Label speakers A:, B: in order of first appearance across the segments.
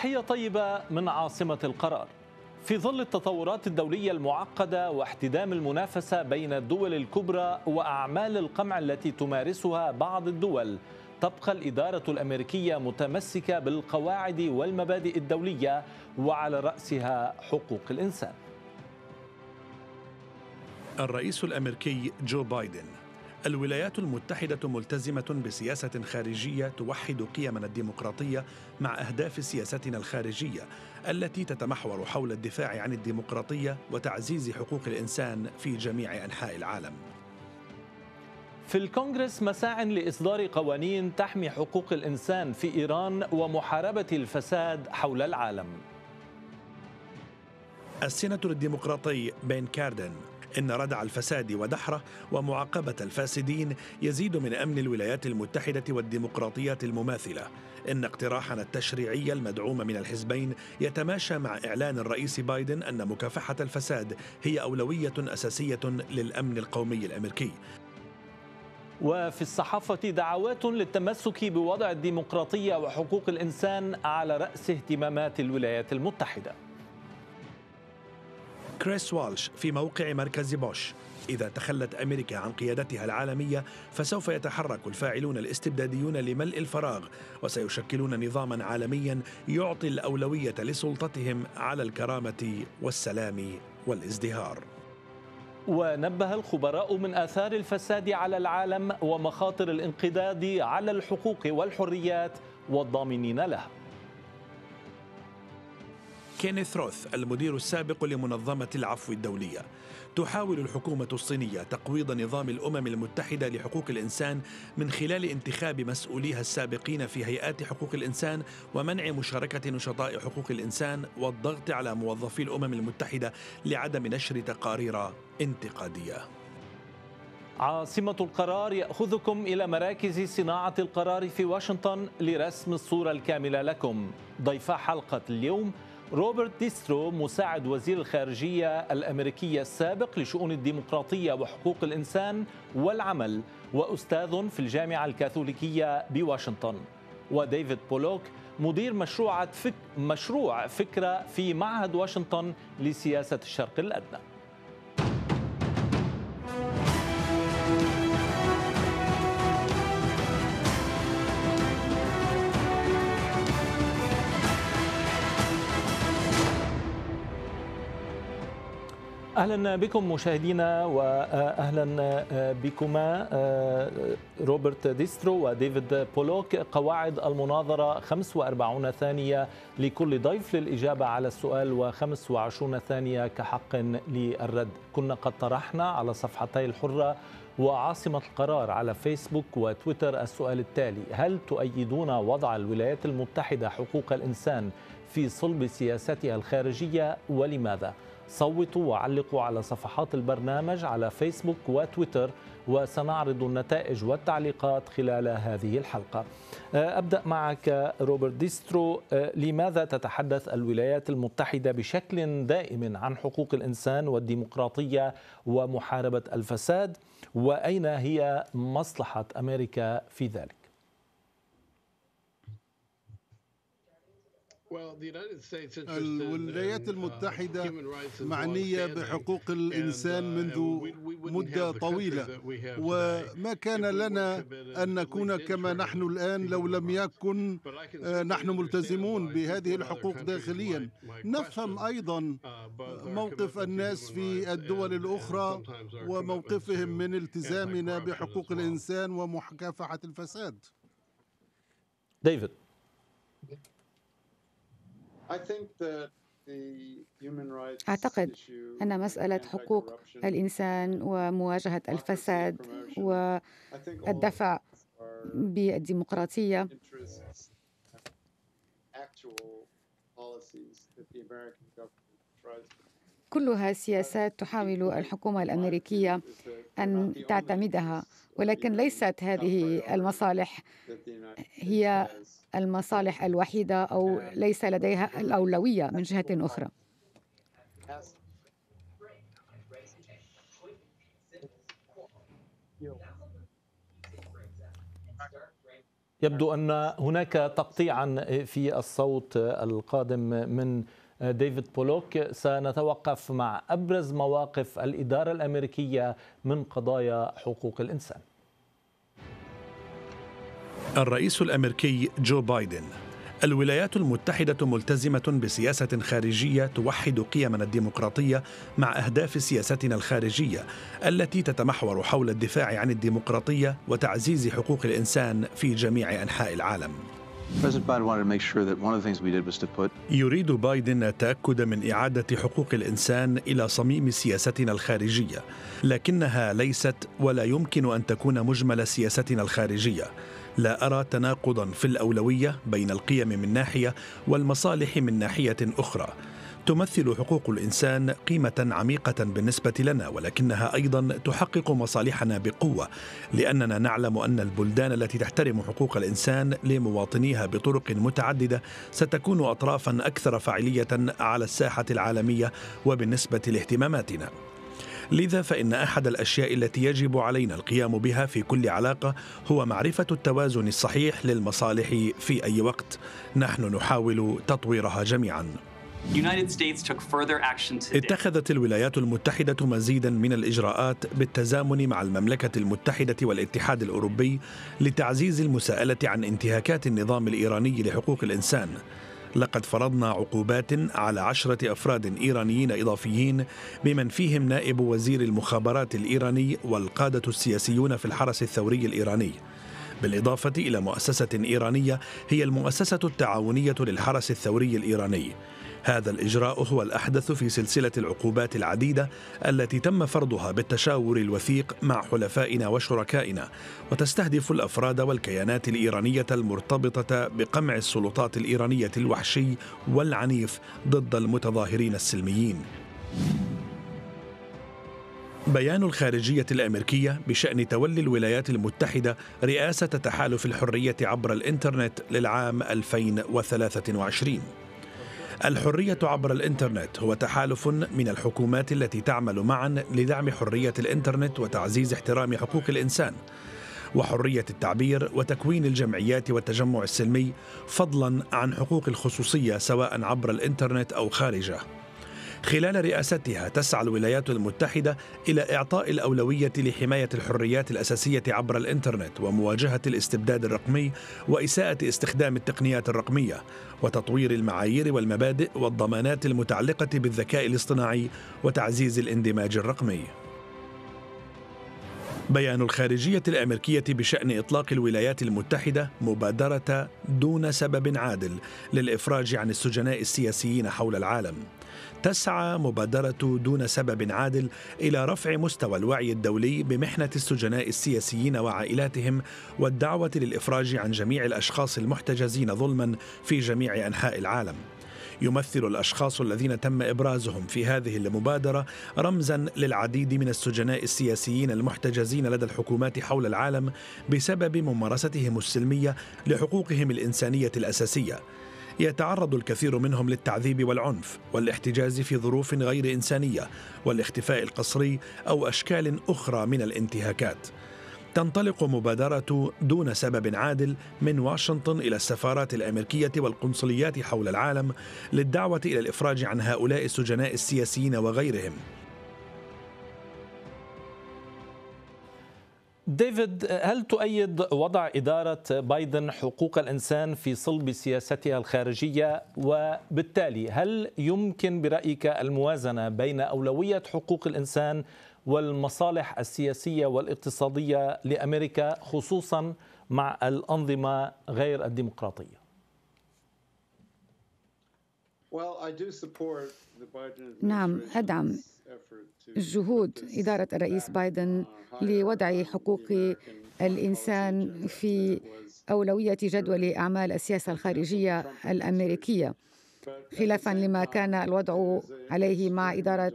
A: تحية طيبة من عاصمة القرار. في ظل التطورات الدولية المعقدة واحتدام المنافسة بين الدول الكبرى وأعمال القمع التي تمارسها بعض الدول، تبقى الإدارة الأمريكية متمسكة بالقواعد والمبادئ الدولية وعلى رأسها حقوق الإنسان.
B: الرئيس الأمريكي جو بايدن الولايات المتحدة ملتزمة بسياسة خارجية توحد قيمنا الديمقراطية مع أهداف سياستنا الخارجية التي تتمحور حول الدفاع عن
A: الديمقراطية وتعزيز حقوق الإنسان في جميع أنحاء العالم. في الكونغرس مساع لإصدار قوانين تحمي حقوق الإنسان في إيران ومحاربة الفساد حول العالم.
B: السيناتور الديمقراطي بين كاردن إن ردع الفساد ودحره ومعاقبة الفاسدين يزيد من أمن الولايات المتحدة والديمقراطيات المماثلة إن اقتراحنا التشريعي المدعوم من الحزبين يتماشى مع إعلان الرئيس بايدن أن مكافحة الفساد هي أولوية أساسية للأمن القومي الأمريكي
A: وفي الصحافة دعوات للتمسك بوضع الديمقراطية وحقوق الإنسان على رأس اهتمامات الولايات المتحدة
B: كريس والش في موقع مركز بوش إذا تخلت أمريكا عن قيادتها العالمية فسوف يتحرك الفاعلون الاستبداديون لملء الفراغ وسيشكلون نظاما عالميا يعطي الأولوية لسلطتهم على الكرامة والسلام والازدهار
A: ونبه الخبراء من آثار الفساد على العالم ومخاطر الانقضاض على الحقوق والحريات والضامنين لها
B: كينيث روث المدير السابق لمنظمة العفو الدولية تحاول الحكومة الصينية تقويض نظام الأمم المتحدة لحقوق الإنسان من خلال انتخاب مسؤوليها السابقين في هيئات حقوق الإنسان ومنع مشاركة نشطاء حقوق الإنسان والضغط على موظفي الأمم المتحدة لعدم نشر تقارير انتقاديه
A: عاصمة القرار يأخذكم إلى مراكز صناعة القرار في واشنطن لرسم الصورة الكاملة لكم ضيف حلقة اليوم روبرت ديسترو مساعد وزير الخارجية الأمريكية السابق لشؤون الديمقراطية وحقوق الإنسان والعمل وأستاذ في الجامعة الكاثوليكية بواشنطن وديفيد بولوك مدير مشروع فك مشروع فكرة في معهد واشنطن لسياسة الشرق الأدنى اهلا بكم مشاهدينا واهلا بكما آه، روبرت ديسترو وديفيد بولوك قواعد المناظره 45 ثانيه لكل ضيف للاجابه على السؤال و25 ثانيه كحق للرد كنا قد طرحنا على صفحتي الحره وعاصمه القرار على فيسبوك وتويتر السؤال التالي هل تؤيدون وضع الولايات المتحده حقوق الانسان في صلب سياستها الخارجيه ولماذا صوتوا وعلقوا على صفحات البرنامج على فيسبوك وتويتر وسنعرض النتائج والتعليقات خلال هذه الحلقة آه، أبدأ معك روبرت ديسترو آه، لماذا تتحدث الولايات المتحدة بشكل دائم عن حقوق الإنسان والديمقراطية ومحاربة الفساد وأين هي مصلحة أمريكا في ذلك؟
C: الولايات um, uh, المتحدة معنية بحقوق uh, الإنسان منذ مدة طويلة
D: وما كان لنا أن نكون كما نحن الآن لو لم يكن آه، نحن ملتزمون بهذه الحقوق داخليا نفهم أيضا uh, موقف الناس في الدول الأخرى وموقفهم من التزامنا بحقوق الإنسان ومكافحة الفساد ديفيد أعتقد
E: أن مسألة حقوق الإنسان ومواجهة الفساد والدفع بالديمقراطية كلها سياسات تحاول الحكومة الأمريكية أن تعتمدها ولكن ليست هذه المصالح هي المصالح الوحيدة أو ليس لديها الأولوية من جهة أخرى
A: يبدو أن هناك تقطيعا في الصوت القادم من ديفيد بولوك سنتوقف مع أبرز مواقف الإدارة الأمريكية من قضايا حقوق الإنسان
B: الرئيس الامريكي جو بايدن الولايات المتحده ملتزمه بسياسه خارجيه توحد قيمنا الديمقراطيه مع اهداف سياستنا الخارجيه التي تتمحور حول الدفاع عن الديمقراطيه وتعزيز حقوق الانسان في جميع انحاء العالم يريد بايدن التأكد من إعادة حقوق الإنسان إلى صميم سياستنا الخارجية، لكنها ليست ولا يمكن أن تكون مجمل سياستنا الخارجية. لا أرى تناقضا في الأولوية بين القيم من ناحية والمصالح من ناحية أخرى تمثل حقوق الانسان قيمه عميقه بالنسبه لنا ولكنها ايضا تحقق مصالحنا بقوه لاننا نعلم ان البلدان التي تحترم حقوق الانسان لمواطنيها بطرق متعدده ستكون اطرافا اكثر فاعليه على الساحه العالميه وبالنسبه لاهتماماتنا لذا فإن أحد الأشياء التي يجب علينا القيام بها في كل علاقة هو معرفة التوازن الصحيح للمصالح في أي وقت نحن نحاول تطويرها جميعاً اتخذت الولايات المتحدة مزيدا من الإجراءات بالتزامن مع المملكة المتحدة والاتحاد الأوروبي لتعزيز المساءلة عن انتهاكات النظام الإيراني لحقوق الإنسان لقد فرضنا عقوبات على عشرة أفراد إيرانيين إضافيين بمن فيهم نائب وزير المخابرات الإيراني والقادة السياسيون في الحرس الثوري الإيراني بالإضافة إلى مؤسسة إيرانية هي المؤسسة التعاونية للحرس الثوري الإيراني هذا الإجراء هو الأحدث في سلسلة العقوبات العديدة التي تم فرضها بالتشاور الوثيق مع حلفائنا وشركائنا وتستهدف الأفراد والكيانات الإيرانية المرتبطة بقمع السلطات الإيرانية الوحشي والعنيف ضد المتظاهرين السلميين بيان الخارجية الأمريكية بشأن تولي الولايات المتحدة رئاسة تحالف الحرية عبر الإنترنت للعام 2023 الحرية عبر الإنترنت هو تحالف من الحكومات التي تعمل معا لدعم حرية الإنترنت وتعزيز احترام حقوق الإنسان وحرية التعبير وتكوين الجمعيات والتجمع السلمي فضلا عن حقوق الخصوصية سواء عبر الإنترنت أو خارجه خلال رئاستها تسعى الولايات المتحدة إلى إعطاء الأولوية لحماية الحريات الأساسية عبر الإنترنت ومواجهة الاستبداد الرقمي وإساءة استخدام التقنيات الرقمية وتطوير المعايير والمبادئ والضمانات المتعلقة بالذكاء الاصطناعي وتعزيز الاندماج الرقمي. بيان الخارجية الأمريكية بشأن إطلاق الولايات المتحدة مبادرة دون سبب عادل للإفراج عن السجناء السياسيين حول العالم تسعى مبادرة دون سبب عادل إلى رفع مستوى الوعي الدولي بمحنة السجناء السياسيين وعائلاتهم والدعوة للإفراج عن جميع الأشخاص المحتجزين ظلما في جميع أنحاء العالم. يمثل الاشخاص الذين تم ابرازهم في هذه المبادره رمزا للعديد من السجناء السياسيين المحتجزين لدى الحكومات حول العالم بسبب ممارستهم السلميه لحقوقهم الانسانيه الاساسيه يتعرض الكثير منهم للتعذيب والعنف والاحتجاز في ظروف غير انسانيه والاختفاء القسري او اشكال اخرى من الانتهاكات تنطلق مبادرة دون سبب عادل من واشنطن إلى السفارات الأمريكية والقنصليات حول العالم للدعوة إلى الإفراج عن هؤلاء السجناء السياسيين
A: وغيرهم ديفيد هل تؤيد وضع إدارة بايدن حقوق الإنسان في صلب سياستها الخارجية وبالتالي هل يمكن برأيك الموازنة بين أولوية حقوق الإنسان والمصالح السياسية والاقتصادية لأمريكا خصوصا مع الأنظمة غير الديمقراطية
E: نعم أدعم جهود إدارة الرئيس بايدن لوضع حقوق الإنسان في أولوية جدول أعمال السياسة الخارجية الأمريكية خلافا لما كان الوضع عليه مع إدارة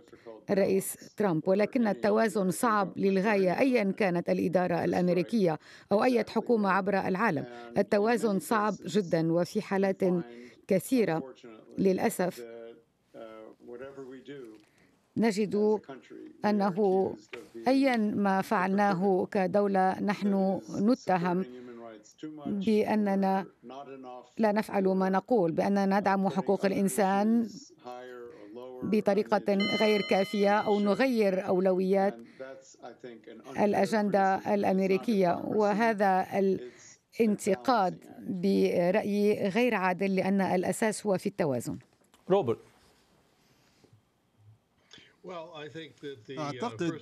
E: الرئيس ترامب ولكن التوازن صعب للغاية أيا كانت الإدارة الأمريكية أو أي حكومة عبر العالم التوازن صعب جدا وفي حالات كثيرة للأسف نجد أنه أيا ما فعلناه كدولة نحن نتهم بأننا لا نفعل ما نقول بأننا ندعم حقوق الإنسان بطريقة غير كافية أو نغير أولويات الأجندة الأمريكية وهذا انتقاد برأي غير عادل لأن الأساس هو في التوازن
A: روبرت
F: uh, أعتقد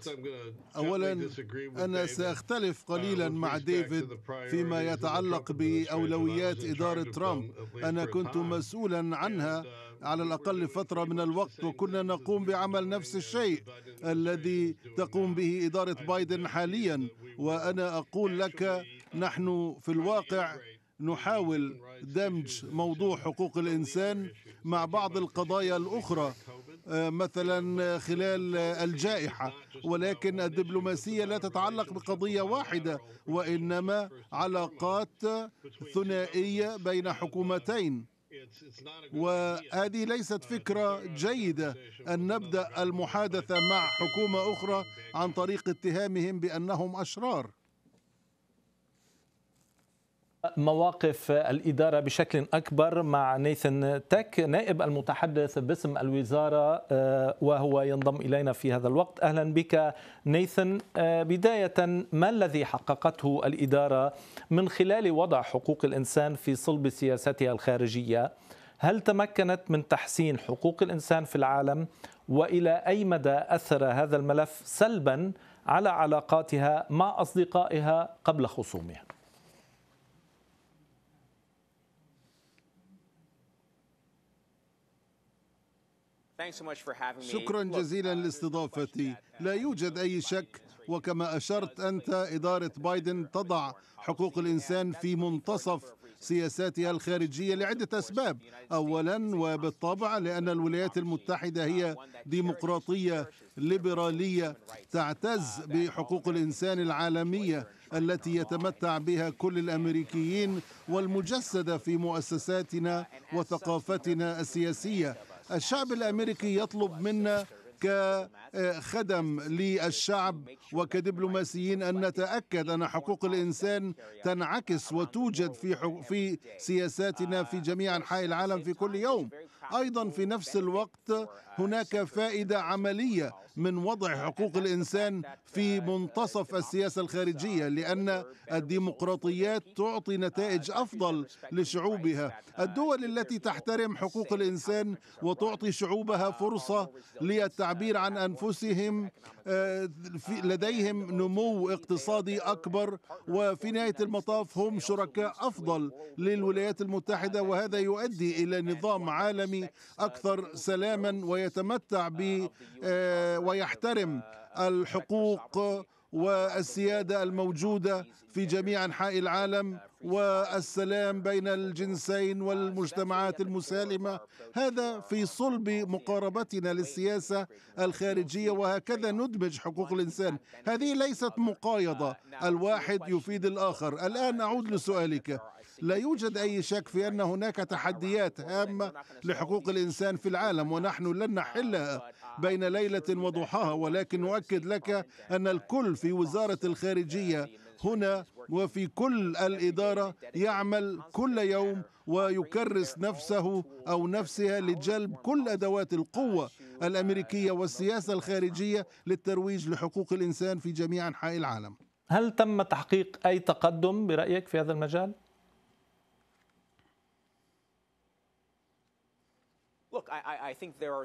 F: أولا uh, أنا
D: سأختلف قليلا مع ديفيد فيما يتعلق بأولويات إدارة ترامب أنا كنت مسؤولا uh, عنها على الأقل فترة من الوقت وكنا نقوم بعمل نفس الشيء الذي تقوم به إدارة بايدن حاليا وأنا أقول لك نحن في الواقع نحاول دمج موضوع حقوق الانسان مع بعض القضايا الاخرى آه، مثلا خلال الجائحه ولكن الدبلوماسيه لا تتعلق بقضيه واحده وانما علاقات ثنائيه بين حكومتين وهذه ليست فكرة جيدة أن نبدأ المحادثة مع حكومة أخرى عن طريق اتهامهم بأنهم أشرار
A: مواقف الإدارة بشكل أكبر مع نيثن تك نائب المتحدث باسم الوزارة آه، وهو ينضم إلينا في هذا الوقت أهلا بك نيثن آه، بداية ما الذي حققته الإدارة من خلال وضع حقوق الإنسان في صلب سياستها الخارجية هل تمكنت من تحسين حقوق الإنسان في العالم وإلى أي مدى أثر هذا الملف سلبا على علاقاتها مع أصدقائها قبل خصومها
F: شكرا جزيلا
D: uh, لاستضافتي لا يوجد أي شك وكما أشرت أنت إدارة بايدن تضع حقوق الإنسان في منتصف سياساتها الخارجية لعدة أسباب أولا وبالطبع لأن الولايات المتحدة هي ديمقراطية ليبرالية تعتز uh, بحقوق الإنسان العالمية التي يتمتع بها كل الأمريكيين uh, والمجسدة في مؤسساتنا وثقافتنا السياسية الشعب الامريكي يطلب منا كخدم للشعب وكدبلوماسيين ان نتاكد ان حقوق الانسان تنعكس وتوجد في في سياساتنا في جميع انحاء العالم في كل يوم ايضا في نفس الوقت هناك فائده عمليه من وضع حقوق الانسان في منتصف السياسه الخارجيه لان الديمقراطيات تعطي نتائج افضل لشعوبها الدول التي تحترم حقوق الانسان وتعطي شعوبها فرصه للتعبير عن انفسهم آه، لديهم نمو اقتصادي اكبر وفي نهايه المطاف هم شركاء افضل للولايات المتحده وهذا يؤدي الى نظام عالمي العالمي أكثر سلاما ويتمتع ب آه، ويحترم الحقوق والسيادة الموجودة في جميع أنحاء العالم والسلام بين الجنسين والمجتمعات المسالمة هذا في صلب مقاربتنا للسياسة الخارجية وهكذا ندمج حقوق الإنسان هذه ليست مقايضة الواحد يفيد الآخر الآن أعود لسؤالك لا يوجد أي شك في أن هناك تحديات هامة لحقوق الإنسان في العالم ونحن لن نحلها بين ليلة وضحاها ولكن نؤكد لك أن الكل في وزارة الخارجية هنا وفي كل الإدارة يعمل كل يوم ويكرس نفسه أو نفسها لجلب كل أدوات القوة الأمريكية والسياسة الخارجية للترويج لحقوق الإنسان في جميع أنحاء العالم
A: هل تم تحقيق أي تقدم برأيك في هذا المجال؟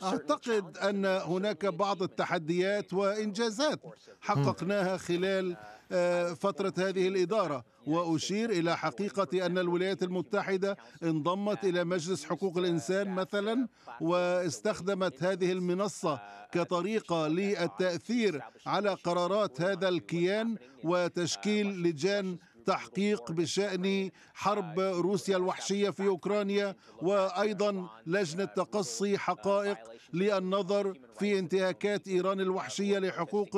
A: اعتقد ان هناك بعض
D: التحديات وانجازات hmm. حققناها خلال uh, آه، فتره هذه الاداره واشير الى حقيقه ان الولايات المتحده انضمت الى مجلس حقوق الانسان مثلا واستخدمت هذه المنصه uh, كطريقه للتاثير على قرارات هذا الكيان وتشكيل uh, لجان التحقيق بشأن حرب روسيا الوحشية في أوكرانيا وأيضا لجنة تقصي حقائق للنظر في انتهاكات إيران الوحشية لحقوق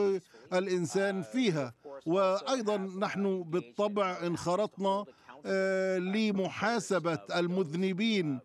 D: الإنسان فيها وأيضا نحن بالطبع انخرطنا آه، لمحاسبة المذنبين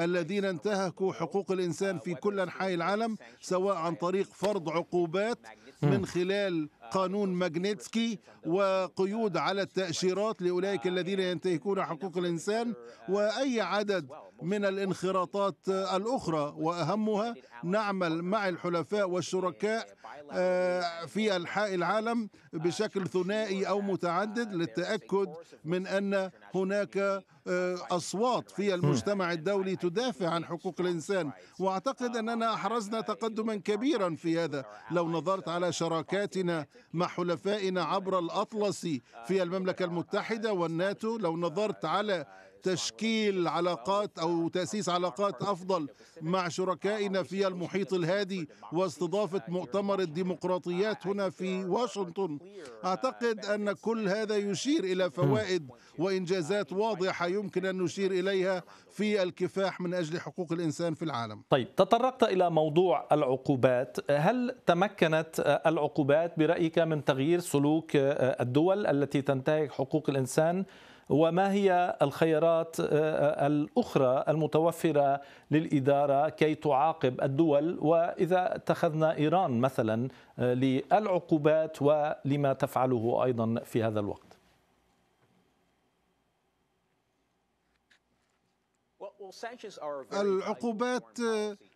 D: الذين انتهكوا حقوق الانسان في كل انحاء العالم سواء عن طريق فرض عقوبات من خلال قانون ماجنيتسكي وقيود على التأشيرات لأولئك الذين ينتهكون حقوق الإنسان وأي عدد من الانخراطات الأخرى وأهمها نعمل مع الحلفاء والشركاء آه، في أنحاء العالم بشكل ثنائي أو متعدد للتأكد من أن هناك آه، أصوات في المجتمع الدولي تدافع عن حقوق الإنسان وأعتقد أننا أحرزنا تقدما كبيرا في هذا لو نظرت على شراكاتنا مع حلفائنا عبر الأطلسي في المملكة المتحدة والناتو لو نظرت على تشكيل علاقات أو تأسيس علاقات أفضل مع شركائنا في المحيط الهادي واستضافة مؤتمر الديمقراطيات هنا في واشنطن أعتقد أن كل هذا يشير إلى فوائد وإنجازات واضحة يمكن أن نشير إليها في الكفاح من أجل حقوق الإنسان في العالم
A: طيب تطرقت إلى موضوع العقوبات هل تمكنت العقوبات برأيك من تغيير سلوك الدول التي تنتهك حقوق الإنسان وما هي الخيارات آه، آه، الأخرى المتوفرة للإدارة كي تعاقب الدول وإذا اتخذنا إيران مثلا آه، للعقوبات ولما تفعله أيضا في هذا الوقت
D: العقوبات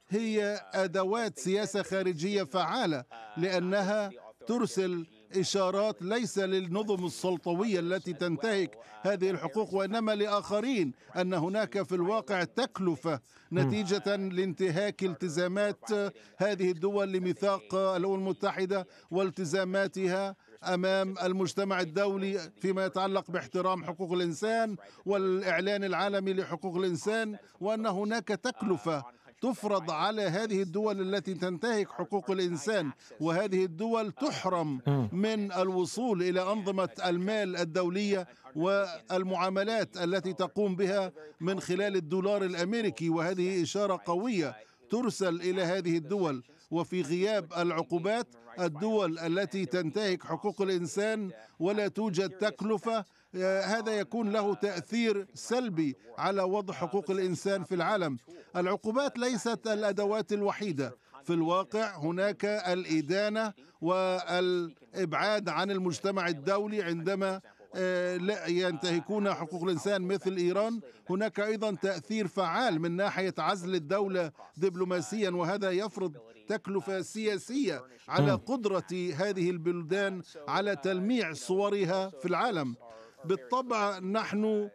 D: هي أدوات سياسة خارجية فعالة لأنها ترسل إشارات ليس للنظم السلطوية التي تنتهك هذه الحقوق وإنما لآخرين أن هناك في الواقع تكلفة نتيجة لانتهاك التزامات هذه الدول لميثاق الأمم المتحدة والتزاماتها امام المجتمع الدولي فيما يتعلق باحترام حقوق الانسان والاعلان العالمي لحقوق الانسان وان هناك تكلفه تفرض على هذه الدول التي تنتهك حقوق الإنسان وهذه الدول تحرم من الوصول إلى أنظمة المال الدولية والمعاملات التي تقوم بها من خلال الدولار الأمريكي وهذه إشارة قوية ترسل إلى هذه الدول وفي غياب العقوبات الدول التي تنتهك حقوق الانسان ولا توجد تكلفه آه، هذا يكون له تاثير سلبي على وضع حقوق الانسان في العالم العقوبات ليست الادوات الوحيده في الواقع هناك الادانه والابعاد عن المجتمع الدولي عندما آه، لا ينتهكون حقوق الانسان مثل ايران هناك ايضا تاثير فعال من ناحيه عزل الدوله دبلوماسيا وهذا يفرض تكلفة سياسية على قدرة هذه البلدان على تلميع صورها في العالم بالطبع نحن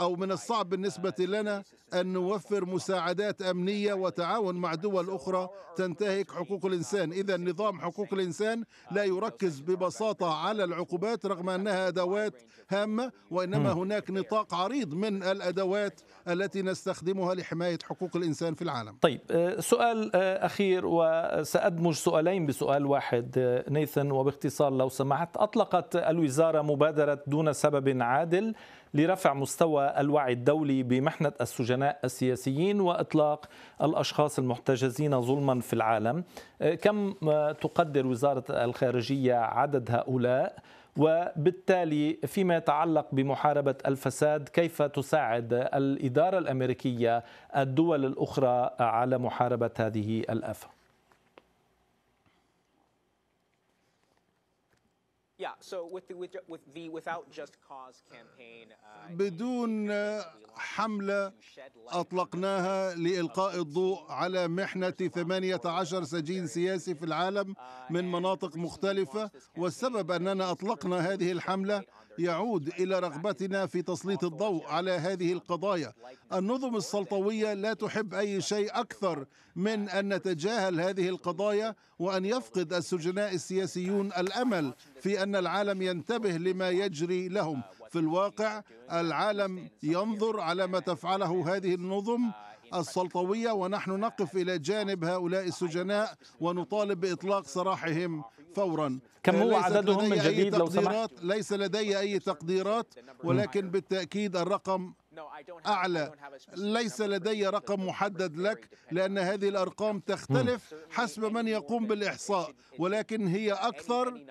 D: أو من الصعب بالنسبة لنا أن نوفر مساعدات أمنية وتعاون مع دول أخرى تنتهك حقوق الإنسان إذا نظام حقوق الإنسان لا يركز ببساطة على العقوبات رغم أنها أدوات هامة وإنما م. هناك نطاق عريض من الأدوات التي نستخدمها لحماية حقوق الإنسان في العالم
A: طيب آه، سؤال آه، أخير وسأدمج سؤالين بسؤال واحد آه، نيثن وباختصار لو سمحت أطلقت الوزارة مبادرة دون سبب عادل لرفع مستوى الوعي الدولي بمحنة السجناء السياسيين وإطلاق الأشخاص المحتجزين ظلما في العالم آه، كم آه، تقدر وزارة الخارجية عدد هؤلاء وبالتالي فيما يتعلق بمحاربة الفساد كيف تساعد الإدارة الأمريكية الدول الأخرى على محاربة هذه الآفة
F: Uh,
D: بدون حملة أطلقناها لإلقاء الضوء على محنة 18 سجين سياسي في العالم uh, من مناطق مختلفة والسبب أننا أطلقنا هذه الحملة يعود إلى رغبتنا في تسليط الضوء على هذه القضايا النظم السلطوية لا تحب أي شيء أكثر من أن نتجاهل هذه القضايا وأن يفقد السجناء السياسيون الأمل في أن العالم ينتبه لما يجري لهم في الواقع العالم ينظر على ما تفعله هذه النظم السلطوية ونحن نقف إلى جانب هؤلاء السجناء ونطالب بإطلاق سراحهم فورا كم هو عددهم من جديد لو سمحت ليس لدي أي تقديرات نعم. ولكن بالتأكيد الرقم أعلى ليس لدي رقم محدد لك لأن هذه الأرقام hmm. تختلف حسب من يقوم بالإحصاء ولكن هي أكثر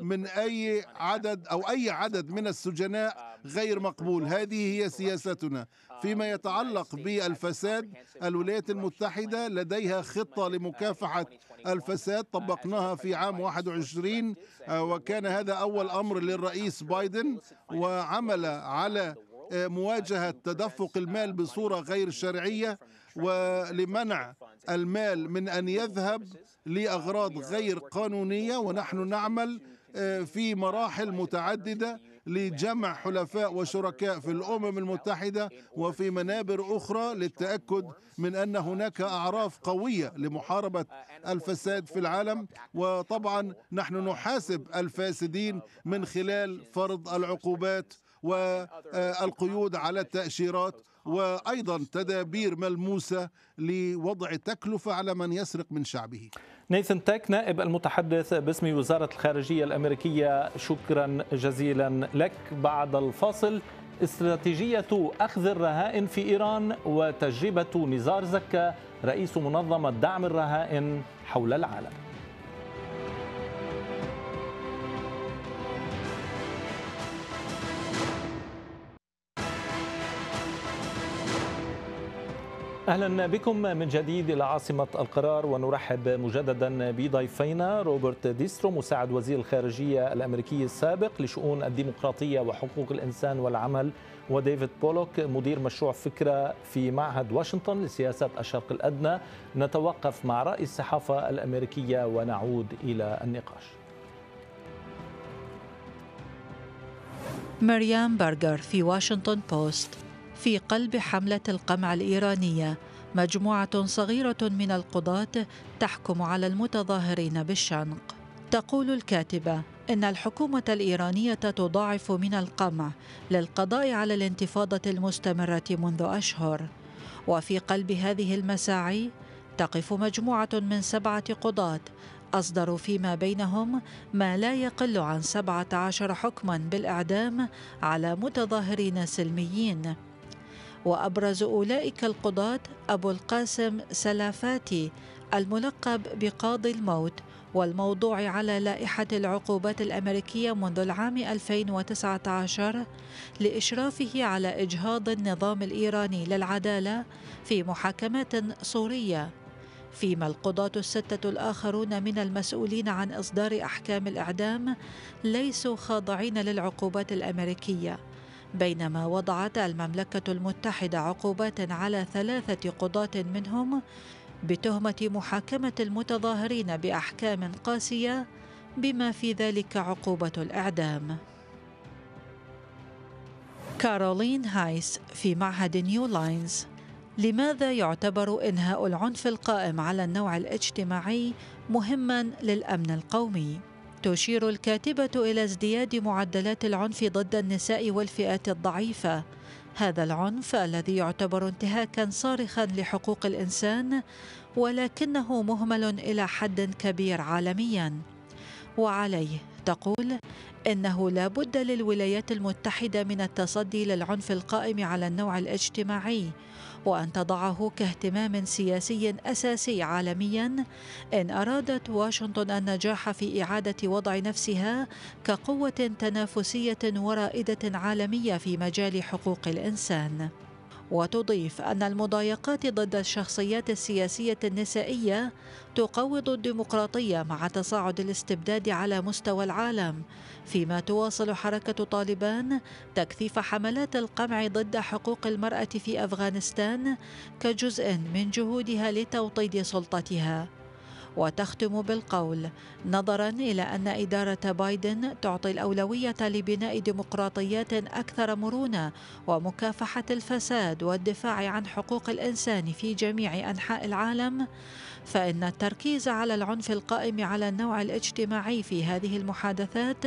D: من أي عدد أو أي عدد من السجناء um, غير مقبول هذه هي سياستنا um, فيما يتعلق بالفساد الولايات المتحدة لديها خطة uh, لمكافحة الفساد uh, طبقناها في عام 21 آه، وكان هذا أول uh, أمر للرئيس بايدن وعمل على مواجهة تدفق المال بصورة غير شرعية ولمنع المال من أن يذهب لأغراض غير قانونية ونحن نعمل آه، في مراحل متعددة لجمع حلفاء وشركاء في الأمم المتحدة وفي منابر أخرى للتأكد من أن هناك أعراف قوية لمحاربة الفساد في العالم وطبعا نحن نحاسب الفاسدين من خلال فرض العقوبات والقيود على التأشيرات وأيضا تدابير ملموسة لوضع تكلفة على من يسرق من شعبه
A: نيثن تاك نائب المتحدث باسم وزارة الخارجية الأمريكية شكرا جزيلا لك بعد الفاصل استراتيجية أخذ الرهائن في إيران وتجربة نزار زكا رئيس منظمة دعم الرهائن حول العالم اهلا بكم من جديد الى عاصمه القرار ونرحب مجددا بضيفينا روبرت ديسترو مساعد وزير الخارجيه الامريكي السابق لشؤون الديمقراطيه وحقوق الانسان والعمل وديفيد بولوك مدير مشروع فكره في معهد واشنطن لسياسات الشرق الادنى نتوقف مع راي الصحافه الامريكيه ونعود الى النقاش.
F: مريم برجر في واشنطن بوست في قلب حملة القمع الإيرانية مجموعة صغيرة من القضاة تحكم على المتظاهرين بالشنق تقول الكاتبة إن الحكومة الإيرانية تضاعف من القمع للقضاء على الانتفاضة المستمرة منذ أشهر وفي قلب هذه المساعي تقف مجموعة من سبعة قضاة أصدروا فيما بينهم ما لا يقل عن 17 حكما بالإعدام على متظاهرين سلميين وأبرز أولئك القضاة أبو القاسم سلافاتي الملقب بقاضي الموت والموضوع على لائحة العقوبات الأمريكية منذ العام 2019 لإشرافه على إجهاض النظام الإيراني للعدالة في محاكمات سورية فيما القضاة الستة الآخرون من المسؤولين عن إصدار أحكام الإعدام ليسوا خاضعين للعقوبات الأمريكية بينما وضعت المملكة المتحدة عقوبات على ثلاثة قضاة منهم بتهمة محاكمة المتظاهرين بأحكام قاسية بما في ذلك عقوبة الإعدام. كارولين هايس في معهد نيو لاينز لماذا يعتبر إنهاء العنف القائم على النوع الاجتماعي مهما للأمن القومي؟ تشير الكاتبة إلى ازدياد معدلات العنف ضد النساء والفئات الضعيفة هذا العنف الذي يعتبر انتهاكا صارخا لحقوق الإنسان ولكنه مهمل إلى حد كبير عالميا وعليه تقول إنه لا بد للولايات المتحدة من التصدي للعنف القائم على النوع الاجتماعي وأن تضعه كاهتمام سياسي أساسي عالميا إن أرادت واشنطن النجاح في إعادة وضع نفسها كقوة تنافسية ورائدة عالمية في مجال حقوق الإنسان. وتضيف أن المضايقات ضد الشخصيات السياسية النسائية تقوض الديمقراطية مع تصاعد الاستبداد على مستوى العالم فيما تواصل حركة طالبان تكثيف حملات القمع ضد حقوق المرأة في أفغانستان كجزء من جهودها لتوطيد سلطتها وتختم بالقول نظرا إلى أن إدارة بايدن تعطي الأولوية لبناء ديمقراطيات أكثر مرونة ومكافحة الفساد والدفاع عن حقوق الإنسان في جميع أنحاء العالم فإن التركيز على العنف القائم على النوع الاجتماعي في هذه المحادثات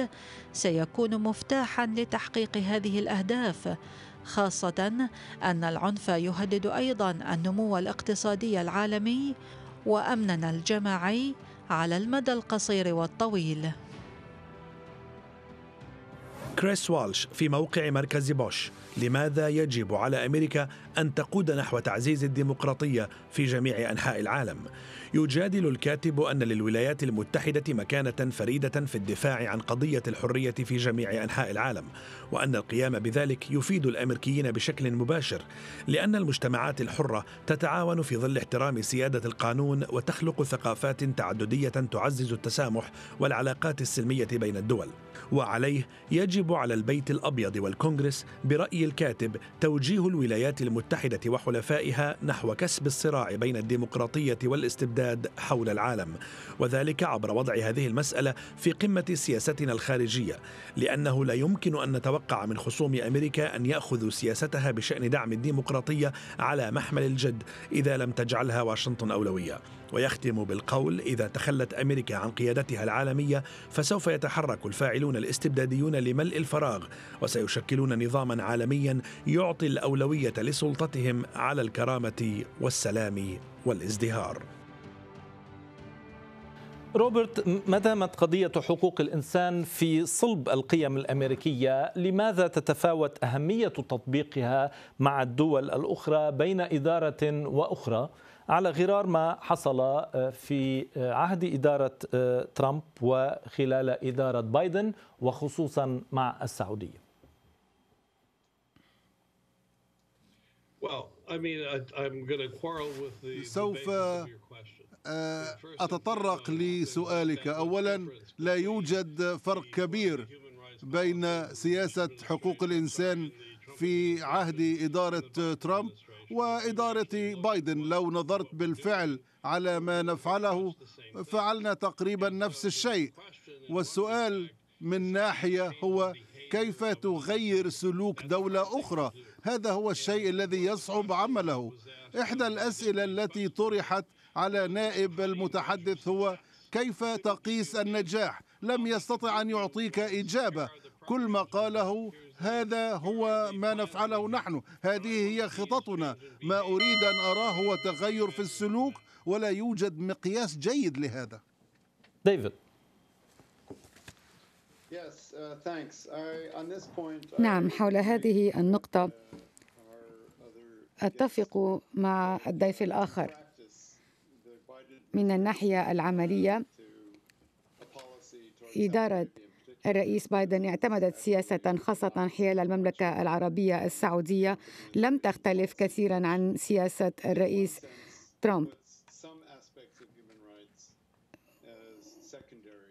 F: سيكون مفتاحا لتحقيق هذه الأهداف خاصة أن العنف يهدد أيضا النمو الاقتصادي العالمي وامننا الجماعي على المدى القصير والطويل
B: كريس والش في موقع مركز بوش لماذا يجب على امريكا ان تقود نحو تعزيز الديمقراطيه في جميع انحاء العالم يجادل الكاتب أن للولايات المتحدة مكانة فريدة في الدفاع عن قضية الحرية في جميع أنحاء العالم وأن القيام بذلك يفيد الأمريكيين بشكل مباشر لأن المجتمعات الحرة تتعاون في ظل احترام سيادة القانون وتخلق ثقافات تعددية تعزز التسامح والعلاقات السلمية بين الدول وعليه يجب على البيت الابيض والكونغرس براي الكاتب توجيه الولايات المتحده وحلفائها نحو كسب الصراع بين الديمقراطيه والاستبداد حول العالم وذلك عبر وضع هذه المساله في قمه سياستنا الخارجيه لانه لا يمكن ان نتوقع من خصوم امريكا ان ياخذوا سياستها بشان دعم الديمقراطيه على محمل الجد اذا لم تجعلها واشنطن اولويه ويختم بالقول اذا تخلت امريكا عن قيادتها العالميه فسوف يتحرك الفاعلون الاستبداديون لملء الفراغ وسيشكلون نظاما عالميا يعطي الاولويه لسلطتهم على الكرامه والسلام والازدهار
A: روبرت ما دامت قضية حقوق الإنسان في صلب القيم الأمريكية لماذا تتفاوت أهمية تطبيقها مع الدول الأخرى بين إدارة وأخرى؟ على غرار ما حصل آه، في آه، عهد إدارة آه، ترامب وخلال إدارة بايدن وخصوصا مع السعودية
B: سوف
D: أتطرق لسؤالك أولا لا يوجد فرق كبير بين سياسة حقوق الإنسان في عهد إدارة ترامب وإدارة بايدن لو نظرت بالفعل على ما نفعله فعلنا تقريبا نفس الشيء والسؤال من ناحية هو كيف تغير سلوك دولة أخرى هذا هو الشيء الذي يصعب عمله إحدى الأسئلة التي طرحت على نائب المتحدث هو كيف تقيس النجاح لم يستطع أن يعطيك إجابة كل ما قاله هذا هو ما نفعله نحن هذه هي خططنا ما أريد أن أراه هو تغير في السلوك ولا يوجد مقياس جيد لهذا ديفيد uh,
E: نعم حول هذه النقطة أتفق مع الضيف الآخر من الناحية العملية إدارة الرئيس بايدن اعتمدت سياسة خاصة حيال المملكة العربية السعودية لم تختلف كثيرا عن سياسة الرئيس ترامب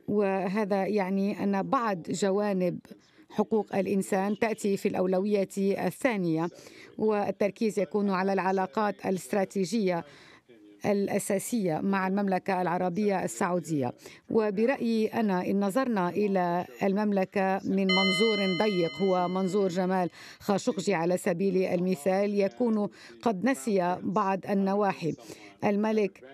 E: وهذا يعني أن بعض جوانب حقوق الإنسان تأتي في الأولوية الثانية والتركيز يكون على العلاقات الاستراتيجية الأساسية مع المملكة العربية السعودية وبرأيي أنا إن نظرنا إلى المملكة من منظور ضيق هو منظور جمال خاشقجي على سبيل المثال يكون قد نسي بعض النواحي الملك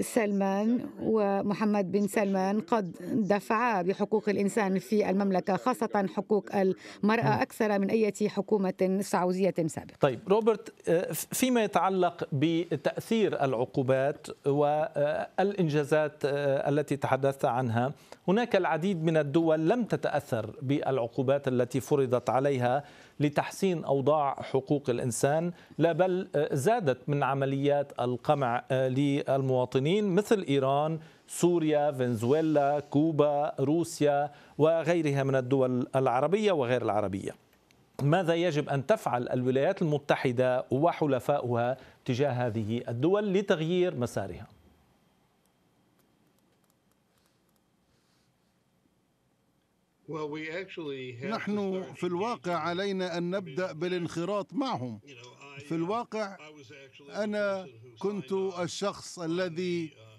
E: سلمان ومحمد بن سلمان قد دفعا بحقوق الإنسان في المملكة خاصة حقوق المرأة أكثر من أي حكومة سعودية سابقة
A: طيب روبرت آه، فيما يتعلق بتأثير العقوبات والإنجازات آه، التي تحدثت عنها هناك العديد من الدول لم تتأثر بالعقوبات التي فرضت عليها لتحسين اوضاع حقوق الانسان لا بل آه، زادت من عمليات القمع آه، للمواطنين مثل ايران سوريا فنزويلا كوبا روسيا وغيرها من الدول العربيه وغير العربيه ماذا يجب ان تفعل الولايات المتحده وحلفاؤها تجاه هذه الدول لتغيير مسارها نحن في
D: الواقع علينا ان نبدا بالانخراط معهم في uh, الواقع انا كنت الشخص الذي uh,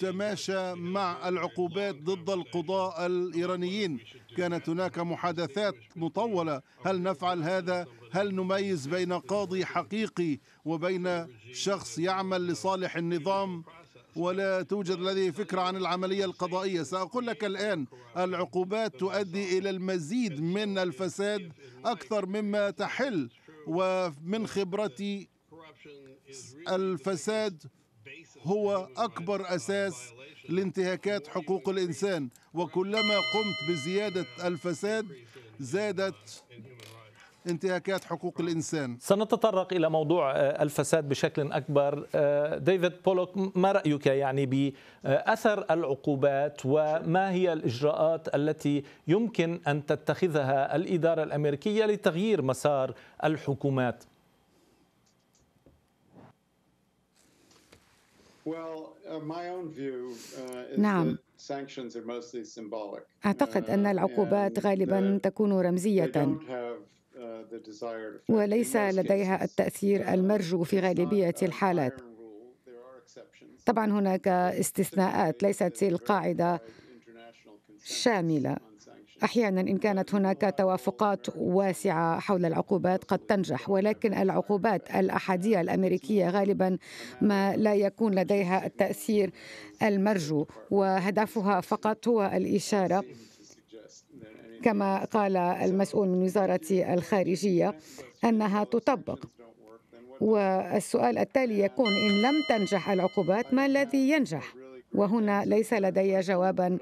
D: تماشى مع العقوبات ضد القضاة الإيرانيين كانت هناك محادثات مطولة هل نفعل هذا هل نميز بين قاضي حقيقي وبين شخص يعمل لصالح النظام ولا توجد لديه فكرة عن العملية القضائية سأقول لك الآن العقوبات تؤدي إلى المزيد من الفساد أكثر مما تحل ومن خبرتي الفساد هو أكبر أساس لانتهاكات حقوق الإنسان وكلما قمت بزيادة الفساد
A: زادت انتهاكات حقوق الإنسان سنتطرق إلى موضوع آه، الفساد بشكل أكبر آه، ديفيد بولوك ما رأيك يعني بأثر العقوبات وما هي الإجراءات التي يمكن أن تتخذها الإدارة الأمريكية لتغيير مسار الحكومات
D: uh, uh, نعم
E: أعتقد uh, أن العقوبات غالبا تكون رمزية
D: وليس لديها
E: التأثير uh, المرجو في غالبية الحالات طبعا هناك استثناءات ليست القاعدة شاملة احيانا ان كانت هناك توافقات واسعه حول العقوبات قد تنجح ولكن العقوبات الاحاديه الامريكيه غالبا ما لا يكون لديها التاثير المرجو وهدفها فقط هو الاشاره كما قال المسؤول من وزارة الخارجية أنها تطبق والسؤال التالي يكون إن لم تنجح العقوبات ما الذي ينجح وهنا ليس لدي جوابا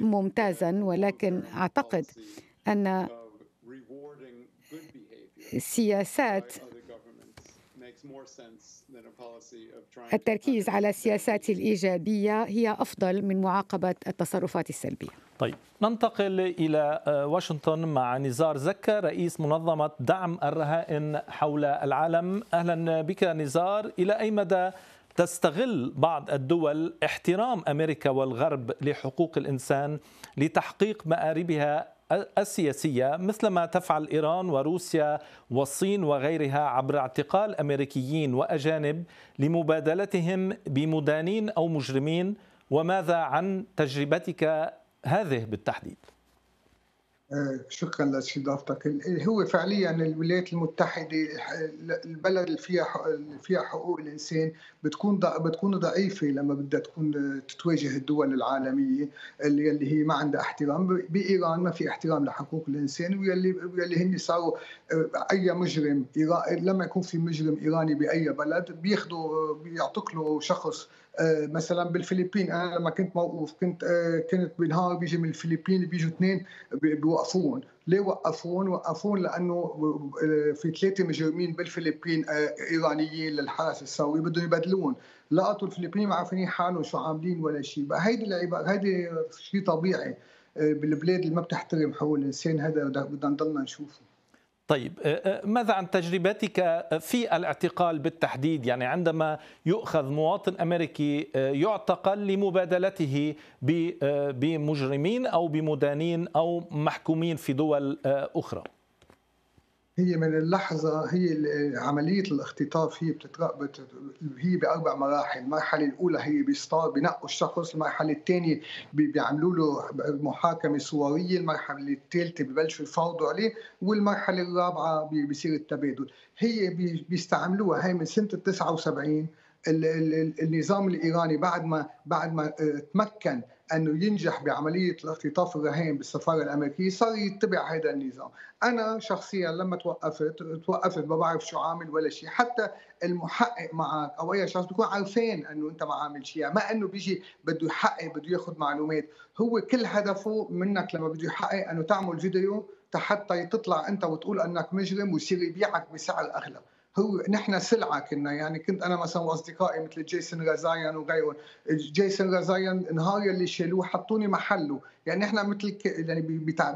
E: ممتازا ولكن أعتقد أن
D: سياسات
E: التركيز على السياسات الإيجابية هي أفضل من معاقبة التصرفات السلبية
A: طيب ننتقل إلى آه، واشنطن مع نزار زكا رئيس منظمة دعم الرهائن حول العالم أهلا بك نزار إلى أي مدى تستغل بعض الدول احترام امريكا والغرب لحقوق الانسان لتحقيق ماربها السياسية مثلما تفعل إيران وروسيا والصين وغيرها عبر اعتقال أمريكيين وأجانب لمبادلتهم بمدانين أو مجرمين وماذا عن تجربتك هذه بالتحديد؟
C: شكرا لاستضافتك هو فعليا الولايات المتحده البلد اللي فيها اللي فيها حقوق الانسان بتكون بتكون ضعيفه لما بدها تكون تتواجه الدول العالميه اللي, اللي هي ما عندها احترام بايران ما في احترام لحقوق الانسان ويلي ويلي هن صاروا اي مجرم لما يكون في مجرم ايراني باي بلد بياخذوا بيعتقلوا شخص آه، مثلا بالفلبين انا لما كنت موقوف كنت آه، كنت بنهار بيجي من الفلبين بيجوا اثنين بيوقفون ليه وقفون؟ وقفون لانه آه، في ثلاثه مجرمين بالفلبين ايرانيين للحرس السوري بدهم يبدلون لقطوا الفلبين ما عارفين حالهم شو عاملين ولا شيء هيدي العباره هيدي شيء طبيعي بالبلاد اللي ما بتحترم حقوق الانسان هذا بدنا نضلنا نشوفه
A: طيب آه، آه، ماذا عن تجربتك في الاعتقال بالتحديد يعني عندما يؤخذ مواطن امريكي آه، يعتقل لمبادلته بمجرمين او بمدانين او محكومين في دول اخرى
C: هي من اللحظة هي عملية الاختطاف هي بتترقب هي بأربع مراحل، المرحلة الأولى هي بيصطاد بنقوا الشخص، المرحلة الثانية بيعملوا له محاكمة صورية، المرحلة الثالثة ببلشوا يفاوضوا عليه، والمرحلة الرابعة بيصير التبادل، هي بيستعملوها هي من سنة 79 النظام الإيراني بعد ما بعد ما آه، تمكن انه ينجح بعمليه الاختطاف الرهائن بالسفاره الامريكيه صار يتبع هذا النظام، انا شخصيا لما توقفت توقفت ما بعرف شو عامل ولا شيء، حتى المحقق معك او اي شخص بيكون عارفين انه انت ما عامل شيء، ما انه بيجي بده يحقق بده ياخذ معلومات، هو كل هدفه منك لما بده يحقق انه تعمل فيديو حتى تطلع انت وتقول انك مجرم ويصير يبيعك بسعر اغلى هو نحن سلعه كنا يعني كنت انا مثلا واصدقائي مثل جيسون غزايان وغيرهم جيسون غزايان نهار اللي شالوه حطوني محله يعني نحن مثل ك... يعني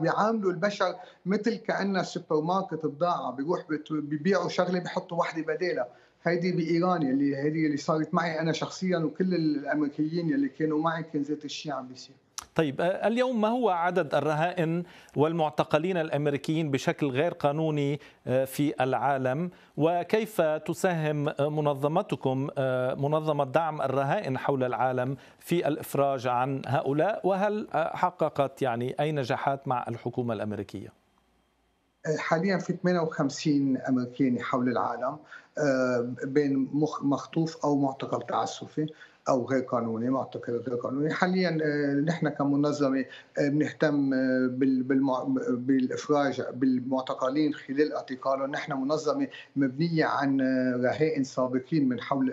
C: بيعاملوا البشر مثل كانها سوبر ماركت بضاعه بيروح بيبيعوا شغله بيحطوا وحده بدالها هيدي بايران اللي هيدي اللي صارت معي انا شخصيا وكل الامريكيين اللي كانوا معي كان ذات الشيء عم بيصير
A: طيب آه، اليوم ما هو عدد الرهائن والمعتقلين الامريكيين بشكل غير قانوني آه، في العالم وكيف تساهم منظمتكم آه، منظمه دعم الرهائن حول العالم في الافراج عن هؤلاء وهل حققت يعني اي نجاحات مع الحكومه الامريكيه؟
C: حاليا في 58 امريكي حول العالم بين مخطوف او معتقل تعسفي او غير قانوني معتقل غير قانوني حاليا آه، نحن كمنظمه آه، بنهتم آه، بالافراج بالمعتقلين خلال اعتقالهم نحن منظمه مبنيه عن رهائن سابقين من حول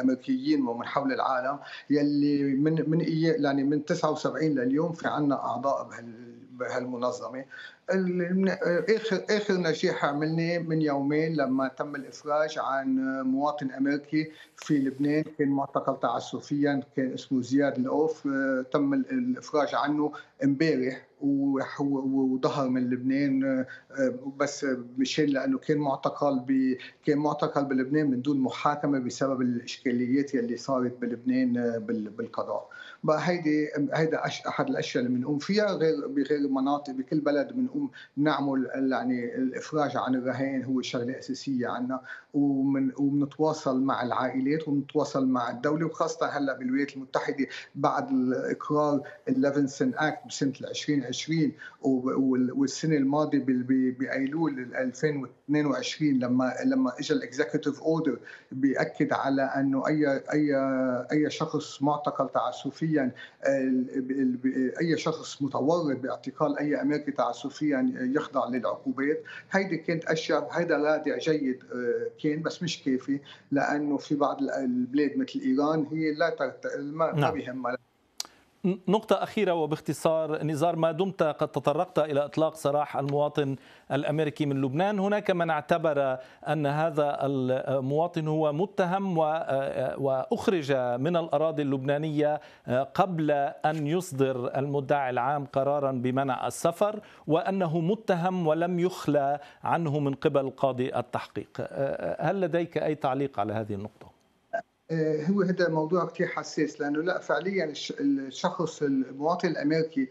C: امريكيين ومن حول العالم يلي من من إيه، يعني من 79 لليوم في عندنا اعضاء بهال بهالمنظمه اخر اخر نجاح عملناه من يومين لما تم الافراج عن مواطن امريكي في لبنان كان معتقل تعسفيا كان اسمه زياد الاوف آه، تم الافراج عنه امبارح وظهر من لبنان آه، بس مشان لانه كان معتقل ب... كان معتقل بلبنان من دون محاكمه بسبب الاشكاليات اللي صارت بلبنان آه، بالقضاء هيدي هيدا احد الاشياء اللي بنقوم فيها غير بغير مناطق بكل بلد بنقوم انكم نعمل يعني الافراج عن الرهائن هو شغله اساسيه عنا ومن وبنتواصل مع العائلات وبنتواصل مع الدوله وخاصه هلا بالولايات المتحده بعد الاقرار الليفنسن اكت بسنه 2020 والسنه الماضيه بايلول 2022 لما لما اجى الاكزكتيف اوردر بياكد على انه اي اي اي شخص معتقل تعسفيا اي شخص متورط باعتقال اي امريكي تعسفيا شخصيا يخضع للعقوبات هيدي كانت اشياء هيدا رادع جيد آه، كان بس مش كافي لانه في بعض البلاد مثل ايران هي لا ما نعم. بيهمها
A: نقطة أخيرة وباختصار نزار ما دمت قد تطرقت إلى إطلاق سراح المواطن الأمريكي من لبنان هناك من اعتبر أن هذا المواطن هو متهم وأخرج من الأراضي اللبنانية قبل أن يصدر المدعي العام قرارا بمنع السفر وأنه متهم ولم يخلى عنه من قبل قاضي التحقيق أه، أه، هل لديك أي تعليق على هذه النقطة؟
C: آه، هو هذا موضوع كثير حساس لانه لا فعليا الشخص المواطن الامريكي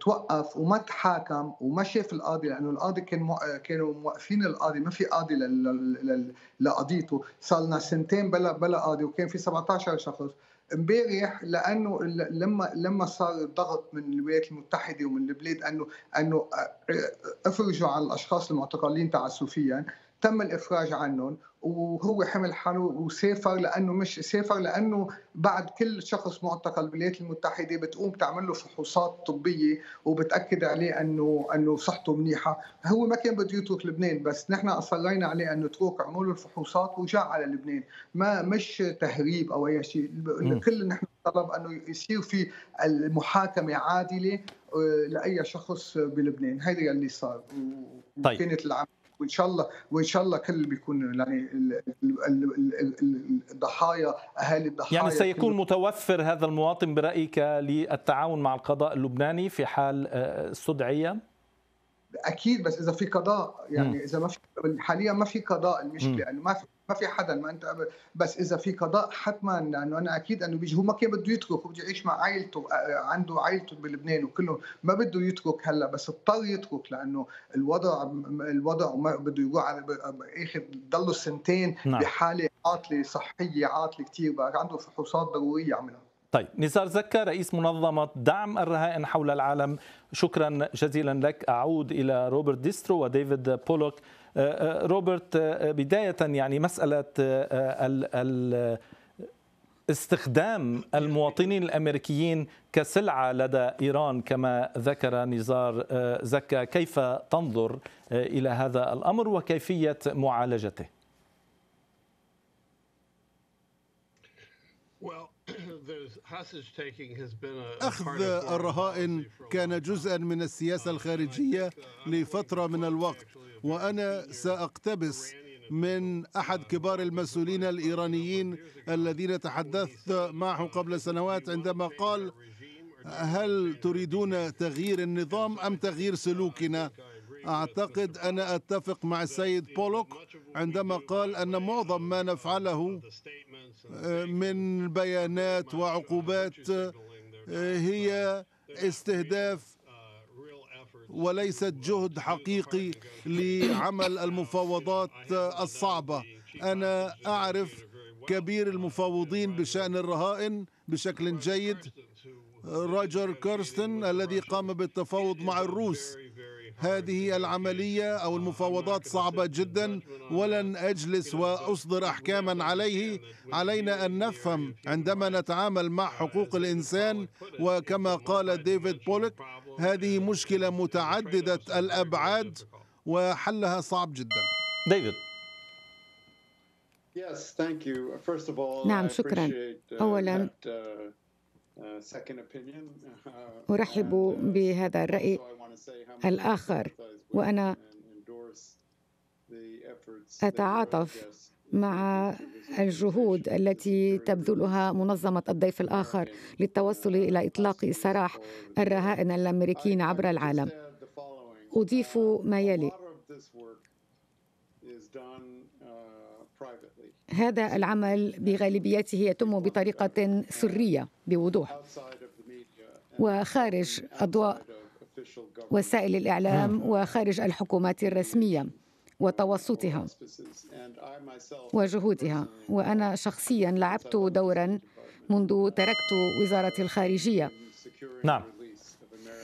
C: توقف وما تحاكم وما شاف القاضي لانه القاضي كان مو... كانوا موقفين القاضي ما في قاضي لل... لقضيته صار لنا سنتين بلا بلا قاضي وكان في 17 شخص امبارح لانه لما لما صار الضغط من الولايات المتحده ومن البلاد انه انه آه، آه، افرجوا على الاشخاص المعتقلين تعسفيا تم الافراج عنهم وهو حمل حاله وسافر لانه مش سافر لانه بعد كل شخص معتقل بالولايات المتحده بتقوم تعمل له فحوصات طبيه وبتاكد عليه انه انه صحته منيحه، هو ما كان بده يترك لبنان بس نحن اصرينا عليه انه اترك عملوا الفحوصات وجاء على لبنان، ما مش تهريب او اي شيء، الكل نحن طلب انه يصير في المحاكمه عادله آه، لاي شخص بلبنان، هيدا اللي صار طيب. العمل وان شاء الله وان شاء الله كل بيكون يعني الضحايا اهالي الضحايا يعني سيكون
A: متوفر هذا المواطن برايك للتعاون مع القضاء اللبناني في حال استدعي؟ آه،
C: اكيد بس اذا في قضاء يعني اذا ما في حاليا ما في قضاء المشكله انه يعني ما في ما في حدا ما انت بس اذا في قضاء حتما لانه انا اكيد انه بيجي هو ما كان بده يترك بده يعيش مع عائلته آه، عنده عائلته بلبنان وكلهم ما بده يترك هلا بس اضطر يترك لانه الوضع الوضع بده يروح على اخر ضلوا سنتين نعم. بحاله عاطله صحيه عاطله كثير بقى عنده فحوصات ضروريه عملها
A: طيب نزار زكا رئيس منظمة دعم الرهائن حول العالم شكرا جزيلا لك أعود إلى روبرت ديسترو وديفيد بولوك آه، آه، روبرت آه، بداية يعني مسألة استخدام المواطنين الامريكيين كسلعه لدى ايران كما ذكر نزار زكا كيف تنظر الى هذا الامر وكيفيه معالجته
B: أخذ
D: الرهائن كان جزءا من السياسة uh, الخارجية uh, لفترة من الوقت وأنا سأقتبس من أحد uh, كبار المسؤولين الإيرانيين الذين تحدثت معه قبل سنوات عندما قال هل تريدون تغيير النظام أم تغيير سلوكنا؟ أعتقد أنا أتفق مع السيد بولوك عندما قال أن معظم ما نفعله آه، من بيانات وعقوبات آه، هي استهداف وليست جهد حقيقي لعمل المفاوضات آه، الصعبة أنا أعرف كبير المفاوضين بشأن الرهائن بشكل جيد روجر كيرستن الذي قام بالتفاوض مع الروس هذه العملية أو المفاوضات صعبة جدا ولن أجلس وأصدر أحكاما عليه علينا أن نفهم عندما نتعامل مع حقوق الإنسان وكما قال ديفيد بولك هذه مشكلة متعددة الأبعاد وحلها صعب جدا ديفيد نعم شكرا uh, أولا uh, uh, أرحب بهذا الرأي الآخر وأنا أتعاطف
E: مع الجهود التي تبذلها منظمة الضيف الآخر للتوصل إلى إطلاق سراح الرهائن الأمريكيين عبر العالم أضيف ما يلي هذا العمل بغالبيته يتم بطريقة سرية بوضوح وخارج أضواء وسائل الإعلام نعم. وخارج الحكومات الرسمية وتوسطها وجهودها وأنا شخصيا لعبت دورا منذ تركت وزارة الخارجية نعم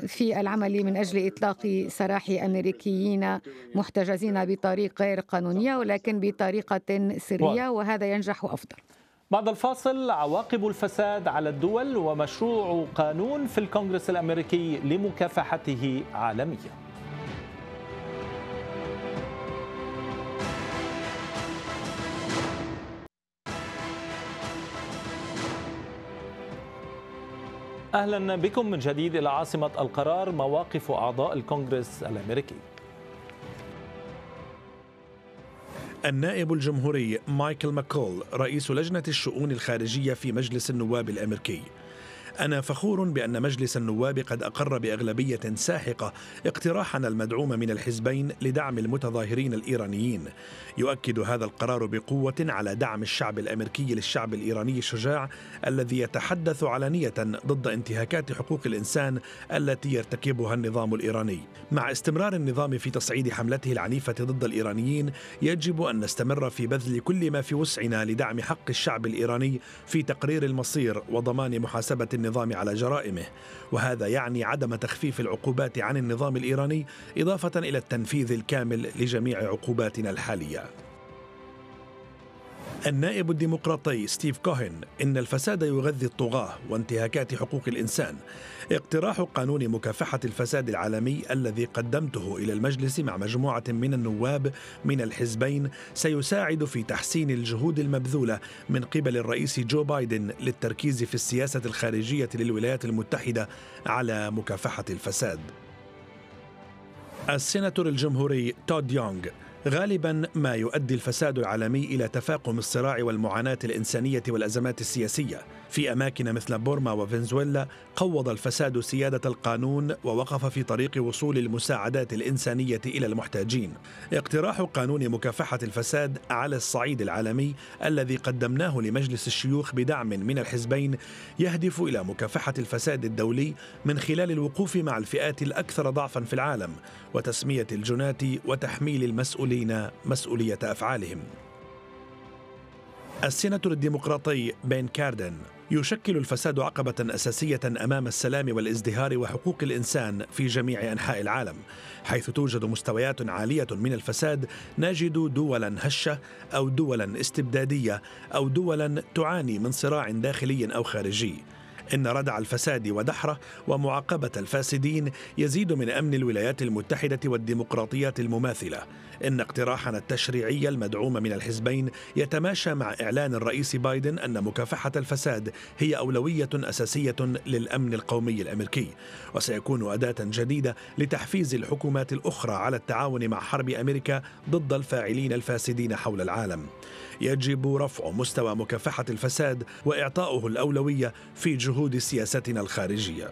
E: في العمل من أجل إطلاق سراح أمريكيين محتجزين بطريق غير قانونية ولكن بطريقة سرية وهذا ينجح أفضل
A: بعد الفاصل عواقب الفساد على الدول ومشروع قانون في الكونغرس الامريكي لمكافحته عالميا اهلا بكم من جديد الى عاصمه القرار مواقف اعضاء الكونغرس الامريكي النائب الجمهوري
B: مايكل ماكول رئيس لجنة الشؤون الخارجية في مجلس النواب الأمريكي أنا فخور بأن مجلس النواب قد أقر بأغلبية ساحقة اقتراحنا المدعوم من الحزبين لدعم المتظاهرين الإيرانيين يؤكد هذا القرار بقوة على دعم الشعب الأمريكي للشعب الإيراني الشجاع الذي يتحدث علانية ضد انتهاكات حقوق الإنسان التي يرتكبها النظام الإيراني مع استمرار النظام في تصعيد حملته العنيفة ضد الإيرانيين يجب أن نستمر في بذل كل ما في وسعنا لدعم حق الشعب الإيراني في تقرير المصير وضمان محاسبة النظام على جرائمه وهذا يعني عدم تخفيف العقوبات عن النظام الايراني اضافه الى التنفيذ الكامل لجميع عقوباتنا الحاليه النائب الديمقراطي ستيف كوهن إن الفساد يغذي الطغاة وانتهاكات حقوق الإنسان اقتراح قانون مكافحة الفساد العالمي الذي قدمته إلى المجلس مع مجموعة من النواب من الحزبين سيساعد في تحسين الجهود المبذولة من قبل الرئيس جو بايدن للتركيز في السياسة الخارجية للولايات المتحدة على مكافحة الفساد السيناتور الجمهوري تود يونغ غالبا ما يؤدي الفساد العالمي الى تفاقم الصراع والمعاناه الانسانيه والازمات السياسيه في أماكن مثل بورما وفنزويلا قوض الفساد سيادة القانون ووقف في طريق وصول المساعدات الإنسانية إلى المحتاجين اقتراح قانون مكافحة الفساد على الصعيد العالمي الذي قدمناه لمجلس الشيوخ بدعم من الحزبين يهدف إلى مكافحة الفساد الدولي من خلال الوقوف مع الفئات الأكثر ضعفا في العالم وتسمية الجنات وتحميل المسؤولين مسؤولية أفعالهم السيناتور الديمقراطي بين كاردن يشكل الفساد عقبة أساسية أمام السلام والازدهار وحقوق الإنسان في جميع أنحاء العالم، حيث توجد مستويات عالية من الفساد نجد دولا هشة أو دولا استبدادية أو دولا تعاني من صراع داخلي أو خارجي. إن ردع الفساد ودحره ومعاقبة الفاسدين يزيد من أمن الولايات المتحدة والديمقراطيات المماثلة إن اقتراحنا التشريعي المدعوم من الحزبين يتماشى مع إعلان الرئيس بايدن أن مكافحة الفساد هي أولوية أساسية للأمن القومي الأمريكي وسيكون أداة جديدة لتحفيز الحكومات الأخرى على التعاون مع حرب أمريكا ضد الفاعلين الفاسدين حول العالم يجب رفع مستوى مكافحة الفساد وإعطاؤه الأولوية في جهود سياستنا الخارجية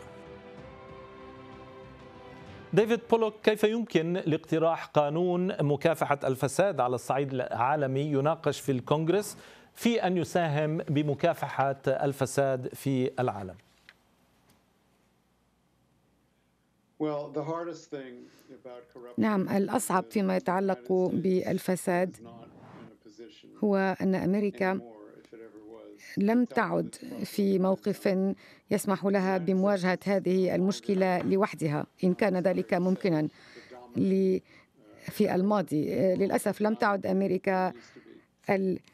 A: ديفيد بولوك كيف يمكن لاقتراح قانون مكافحة الفساد على الصعيد العالمي يناقش في الكونغرس في أن يساهم بمكافحة الفساد في العالم؟
E: نعم الأصعب فيما يتعلق بالفساد هو أن أمريكا لم تعد في موقف يسمح لها بمواجهة هذه المشكلة لوحدها إن كان ذلك ممكنا في الماضي للأسف لم تعد أمريكا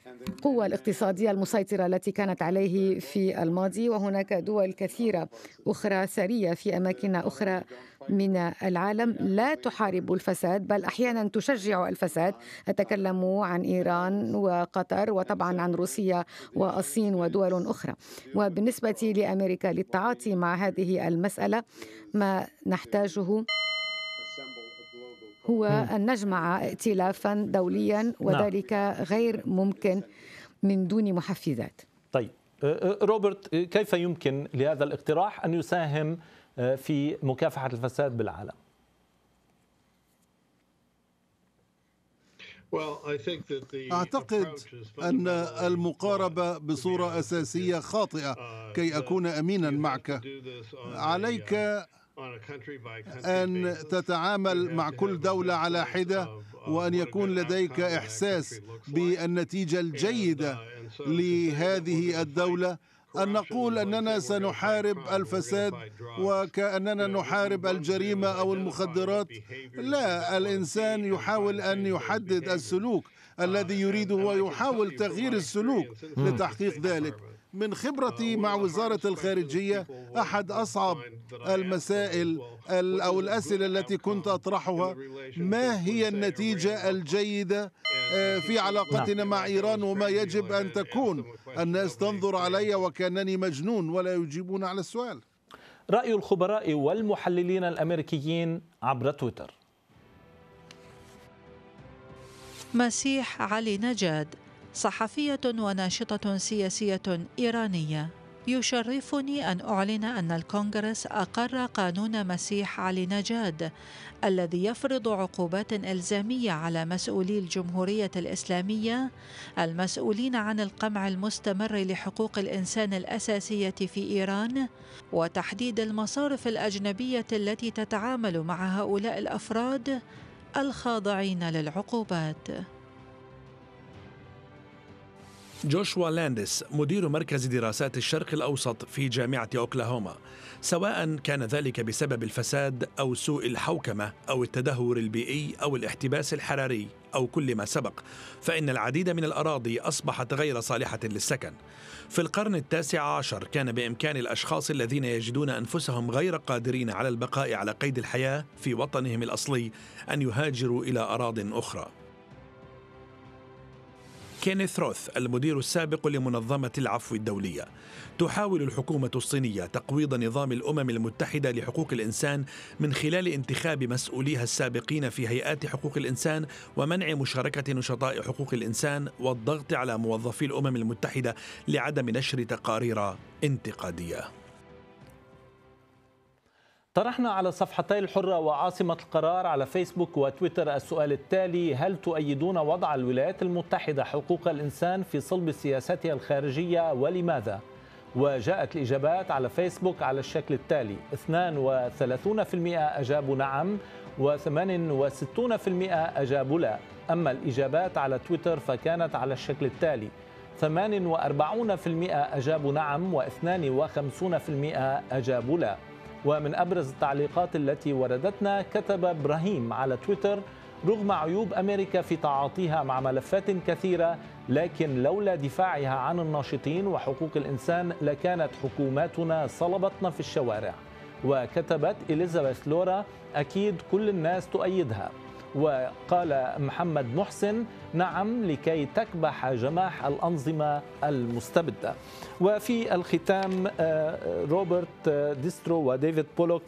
E: القوة الاقتصادية المسيطرة التي كانت عليه في الماضي وهناك دول كثيرة أخرى ثرية في أماكن أخرى من العالم لا تحارب الفساد بل احيانا تشجع الفساد اتكلم عن ايران وقطر وطبعا عن روسيا والصين ودول اخرى وبالنسبه لامريكا للتعاطي مع هذه المساله ما نحتاجه هو أن نجمع ائتلافا دوليا نعم. وذلك غير ممكن من دون محفزات
A: طيب أه، أه، روبرت أه، كيف يمكن لهذا الاقتراح أن يساهم في مكافحة الفساد بالعالم؟
D: اعتقد ان المقاربه بصوره اساسيه خاطئه uh, كي اكون امينا معك عليك uh, أن تتعامل مع كل دولة على حدة وأن يكون لديك إحساس بالنتيجة uh, الجيدة لهذه الدولة أن نقول أننا سنحارب الفساد وكأننا نحارب الجريمة أو المخدرات لا الإنسان يحاول أن يحدد السلوك uh, الذي يريده ويحاول تغيير السلوك hmm. لتحقيق ذلك من خبرتي uh, مع وزارة الخارجية أحد أصعب المسائل أو الأسئلة التي كنت أطرحها ما هي النتيجة الجيدة آه، في علاقتنا مع إيران وما يجب أن تكون الناس تنظر علي وكأنني مجنون ولا يجيبون على
A: السؤال رأي الخبراء والمحللين الأمريكيين عبر تويتر
F: مسيح علي نجاد صحفية وناشطة سياسية إيرانية يشرفني أن أعلن أن الكونغرس أقر قانون مسيح علي نجاد الذي يفرض عقوبات إلزامية على مسؤولي الجمهورية الإسلامية المسؤولين عن القمع المستمر لحقوق الإنسان الأساسية في إيران وتحديد المصارف الأجنبية التي تتعامل مع هؤلاء الأفراد الخاضعين للعقوبات
B: جوشوا لاندس مدير مركز دراسات الشرق الأوسط في جامعة أوكلاهوما سواء كان ذلك بسبب الفساد أو سوء الحوكمة أو التدهور البيئي أو الاحتباس الحراري أو كل ما سبق فإن العديد من الأراضي أصبحت غير صالحة للسكن في القرن التاسع عشر كان بإمكان الأشخاص الذين يجدون أنفسهم غير قادرين على البقاء على قيد الحياة في وطنهم الأصلي أن يهاجروا إلى أراض أخرى كينيث روث المدير السابق لمنظمة العفو الدولية تحاول الحكومة الصينية تقويض نظام الأمم المتحدة لحقوق الإنسان من خلال انتخاب مسؤوليها السابقين في هيئات حقوق الإنسان ومنع مشاركة نشطاء حقوق الإنسان والضغط على موظفي الأمم المتحدة لعدم نشر تقارير انتقاديه
A: طرحنا على صفحتي الحرة وعاصمة القرار على فيسبوك وتويتر السؤال التالي هل تؤيدون وضع الولايات المتحدة حقوق الإنسان في صلب سياستها الخارجية ولماذا؟ وجاءت الإجابات على فيسبوك على الشكل التالي 32% أجابوا نعم و68% أجابوا لا أما الإجابات على تويتر فكانت على الشكل التالي 48% أجابوا نعم و52% أجابوا لا ومن أبرز التعليقات التي وردتنا كتب إبراهيم على تويتر رغم عيوب أمريكا في تعاطيها مع ملفات كثيرة لكن لولا دفاعها عن الناشطين وحقوق الإنسان لكانت حكوماتنا صلبتنا في الشوارع وكتبت إليزابيث لورا أكيد كل الناس تؤيدها وقال محمد محسن نعم لكي تكبح جماح الأنظمة المستبدة وفي الختام آه، آه، روبرت آه، ديسترو وديفيد بولوك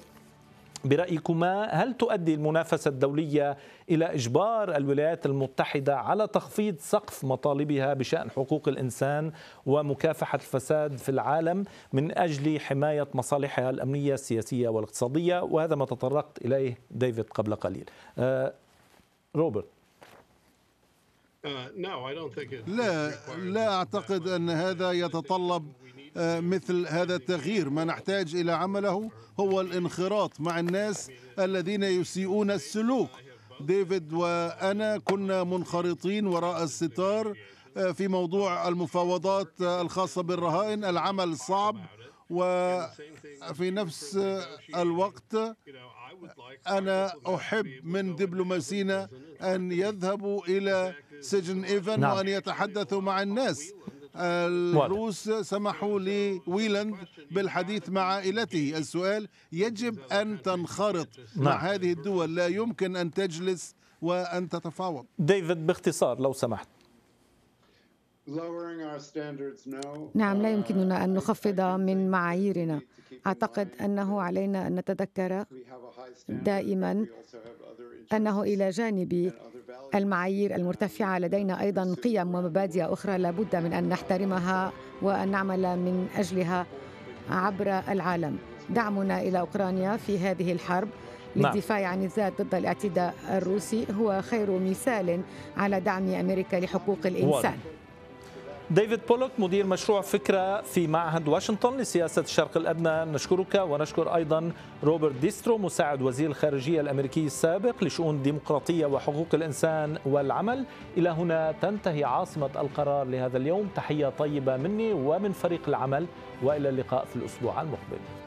A: برأيكما هل تؤدي المنافسة الدولية إلى إجبار الولايات المتحدة على تخفيض سقف مطالبها بشأن حقوق الإنسان ومكافحة الفساد في العالم من أجل حماية مصالحها الأمنية السياسية والاقتصادية وهذا ما تطرقت إليه ديفيد قبل قليل روبرت uh, لا
D: لا اعتقد ان هذا يتطلب آه، مثل هذا التغيير ما نحتاج الى عمله هو الانخراط مع الناس الذين يسيئون السلوك ديفيد وانا كنا منخرطين وراء الستار آه، في موضوع المفاوضات آه، الخاصه بالرهائن العمل صعب وفي نفس الوقت أنا أحب من دبلوماسينا أن يذهبوا إلى سجن إيفن نعم. وأن يتحدثوا مع الناس الروس سمحوا لويلاند بالحديث مع عائلته السؤال يجب أن تنخرط مع نعم. هذه الدول لا يمكن أن تجلس وأن تتفاوض
A: ديفيد باختصار لو سمحت
D: نعم لا
E: يمكننا ان uh, نخفض من معاييرنا اعتقد انه علينا ان نتذكر دائما انه الى جانب المعايير المرتفعه um, لدينا ايضا قيم ومبادئ اخرى لابد من ان نحترمها وان نعمل من اجلها عبر العالم دعمنا الى اوكرانيا في هذه الحرب نعم. للدفاع عن الذات ضد الاعتداء الروسي هو خير مثال على دعم امريكا لحقوق الانسان
A: ديفيد بولوك مدير مشروع فكرة في معهد واشنطن لسياسة الشرق الأدنى نشكرك ونشكر أيضا روبرت ديسترو مساعد وزير الخارجية الأمريكي السابق لشؤون الديمقراطية وحقوق الإنسان والعمل إلى هنا تنتهي عاصمة القرار لهذا اليوم تحية طيبة مني ومن فريق العمل وإلى اللقاء في الأسبوع المقبل